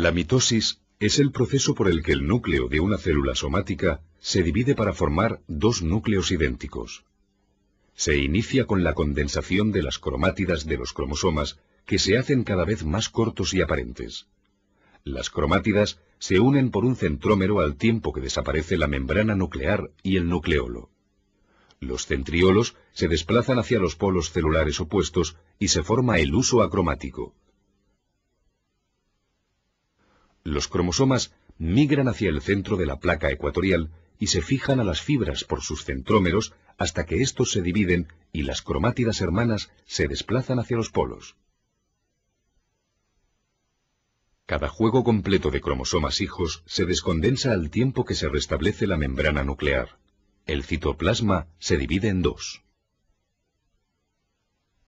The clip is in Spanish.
La mitosis es el proceso por el que el núcleo de una célula somática se divide para formar dos núcleos idénticos. Se inicia con la condensación de las cromátidas de los cromosomas que se hacen cada vez más cortos y aparentes. Las cromátidas se unen por un centrómero al tiempo que desaparece la membrana nuclear y el nucleolo. Los centriolos se desplazan hacia los polos celulares opuestos y se forma el uso acromático. Los cromosomas migran hacia el centro de la placa ecuatorial y se fijan a las fibras por sus centrómeros hasta que estos se dividen y las cromátidas hermanas se desplazan hacia los polos. Cada juego completo de cromosomas hijos se descondensa al tiempo que se restablece la membrana nuclear. El citoplasma se divide en dos.